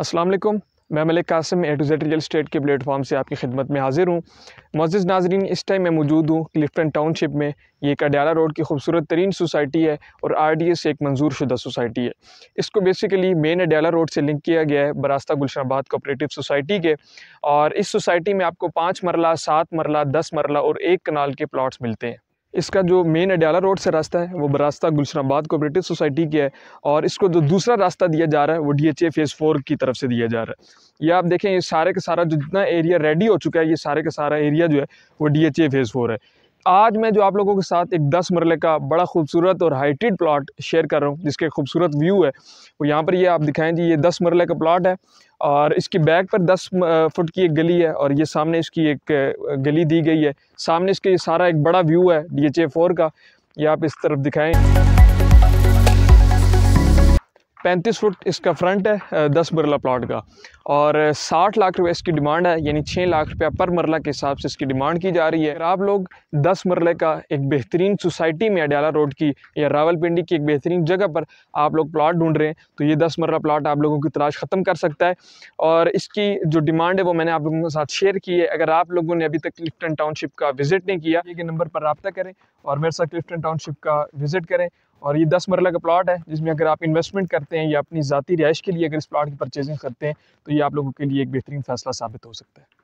अस्सलाम वालेकुम मैं Malik Qasim A to Z real estate के प्लेटफॉर्म से आपकी खिदमत में हाजिर हूँ मोज़ नाजरीन इस टाइम मैं मौजूद हूँ क्लिफ्टन टाउनशिप में ये कडियाला रोड की खूबसूरत तरीन सोसाइटी है और आर डी एस एक मंजूर शुदा सोसाइटी है इसको बेसिकली मेन अडियाला रोड से लिंक किया गया है बरास्ता गुलशनाबाद कोपरेटिव सोसाइटी के और इस सोसाइटी में आपको पाँच मरला सात मरला दस मरला और एक कनाल के प्लाट्स मिलते हैं इसका जो मेन अड्याला रोड से रास्ता है वो रास्ता गुलशनाबाद कोऑपरेटिव सोसाइटी की है और इसको जो दूसरा रास्ता दिया जा रहा है वो D H A phase four की तरफ से दिया जा रहा है ये आप देखें ये सारे का सारा जो जितना एरिया रेडी हो चुका है ये सारे का सारा एरिया जो है वो D H A phase four है आज मैं जो आप लोगों के साथ एक दस मरले का बड़ा खूबसूरत और हाइटेड प्लाट शेयर कर रहा हूँ जिसके खूबसूरत व्यू है वो यहाँ पर ये आप दिखाएं जी ये दस मरले का प्लाट है और इसके बैक पर दस फुट की एक गली है और ये सामने इसकी एक गली दी गई है सामने इसके सारा एक बड़ा व्यू है डी एच ए फोर का ये आप इस तरफ दिखाएँ पैंतीस फुट इसका फ्रंट है दस मरला प्लाट का और साठ लाख रुपए इसकी डिमांड है यानी छः लाख रुपया पर मरला के हिसाब से इसकी डिमांड की जा रही है अगर आप लोग दस मरले का एक बेहतरीन सोसाइटी में अड्याला रोड की या रावलपिंडी की एक बेहतरीन जगह पर आप लोग प्लाट ढूंढ रहे हैं तो ये दस मरला प्लाट आप लोगों की तलाश ख़त्म कर सकता है और इसकी जो डिमांड है वो मैंने आप लोगों के साथ शेयर की है अगर आप लोगों ने अभी तक क्लिफ्टन टाउनशिप का विज़िट नहीं किया नंबर पर रबता करें और मेरे साथ क्लिफ्टन टाउनशिप का विज़िट करें और ये दस मरला का प्लाट है जिसमें अगर आप इन्वेस्टमेंट करते हैं या अपनी ज़ाती रिहाइश के लिए अगर इस प्लाट की परचेजिंग करते हैं तो ये आप लोगों के लिए एक बेहतरीन फैसला साबित हो सकता है